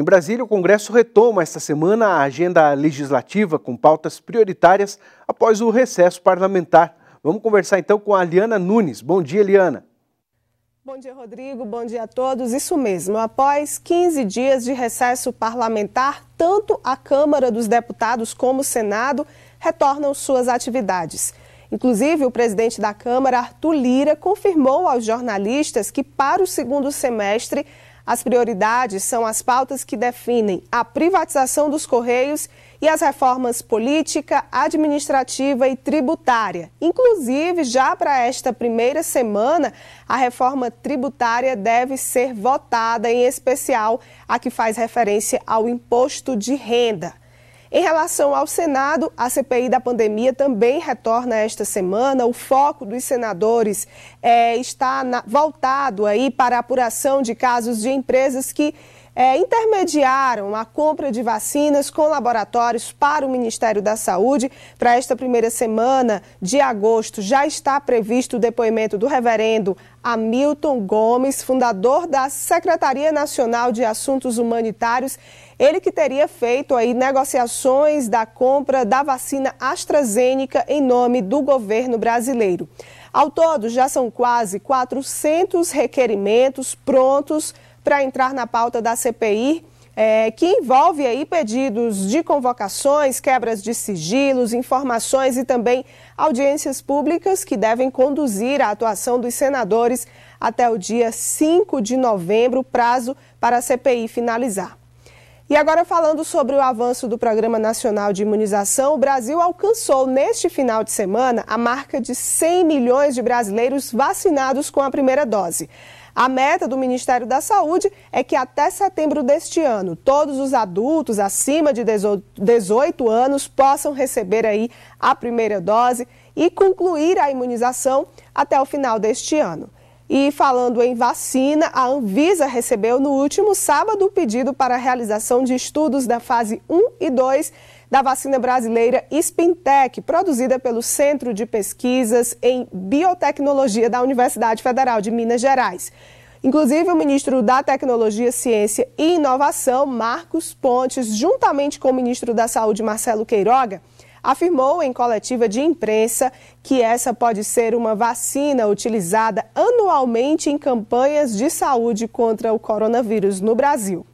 Em Brasília, o Congresso retoma esta semana a agenda legislativa com pautas prioritárias após o recesso parlamentar. Vamos conversar então com a Eliana Nunes. Bom dia, Eliana. Bom dia, Rodrigo. Bom dia a todos. Isso mesmo. Após 15 dias de recesso parlamentar, tanto a Câmara dos Deputados como o Senado retornam suas atividades. Inclusive, o presidente da Câmara, Arthur Lira, confirmou aos jornalistas que para o segundo semestre as prioridades são as pautas que definem a privatização dos Correios e as reformas política, administrativa e tributária. Inclusive, já para esta primeira semana, a reforma tributária deve ser votada, em especial a que faz referência ao imposto de renda. Em relação ao Senado, a CPI da pandemia também retorna esta semana. O foco dos senadores é, está na, voltado aí para a apuração de casos de empresas que é, intermediaram a compra de vacinas com laboratórios para o Ministério da Saúde. Para esta primeira semana de agosto, já está previsto o depoimento do reverendo Hamilton Gomes, fundador da Secretaria Nacional de Assuntos Humanitários, ele que teria feito aí negociações da compra da vacina AstraZeneca em nome do governo brasileiro. Ao todo, já são quase 400 requerimentos prontos para entrar na pauta da CPI. É, que envolve aí pedidos de convocações, quebras de sigilos, informações e também audiências públicas que devem conduzir a atuação dos senadores até o dia 5 de novembro, prazo para a CPI finalizar. E agora falando sobre o avanço do Programa Nacional de Imunização, o Brasil alcançou neste final de semana a marca de 100 milhões de brasileiros vacinados com a primeira dose. A meta do Ministério da Saúde é que até setembro deste ano, todos os adultos acima de 18 anos possam receber aí a primeira dose e concluir a imunização até o final deste ano. E falando em vacina, a Anvisa recebeu no último sábado o pedido para a realização de estudos da fase 1 e 2 da vacina brasileira Spintec, produzida pelo Centro de Pesquisas em Biotecnologia da Universidade Federal de Minas Gerais. Inclusive, o ministro da Tecnologia, Ciência e Inovação, Marcos Pontes, juntamente com o ministro da Saúde, Marcelo Queiroga, afirmou em coletiva de imprensa que essa pode ser uma vacina utilizada anualmente em campanhas de saúde contra o coronavírus no Brasil.